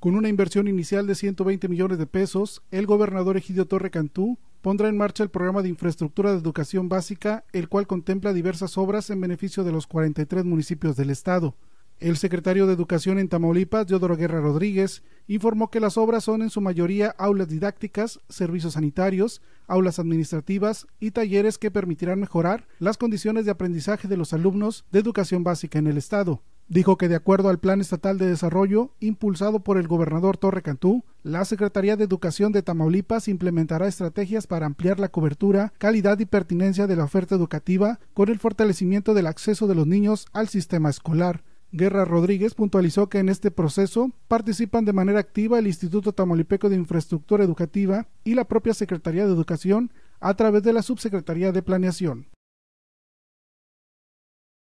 Con una inversión inicial de 120 millones de pesos, el gobernador Egidio Torre Cantú pondrá en marcha el programa de infraestructura de educación básica, el cual contempla diversas obras en beneficio de los 43 municipios del estado. El secretario de Educación en Tamaulipas, Diodoro Guerra Rodríguez, informó que las obras son en su mayoría aulas didácticas, servicios sanitarios, aulas administrativas y talleres que permitirán mejorar las condiciones de aprendizaje de los alumnos de educación básica en el Estado. Dijo que de acuerdo al Plan Estatal de Desarrollo impulsado por el gobernador Torre Cantú, la Secretaría de Educación de Tamaulipas implementará estrategias para ampliar la cobertura, calidad y pertinencia de la oferta educativa con el fortalecimiento del acceso de los niños al sistema escolar. Guerra Rodríguez puntualizó que en este proceso participan de manera activa el Instituto Tamaulipeco de Infraestructura Educativa y la propia Secretaría de Educación a través de la Subsecretaría de Planeación.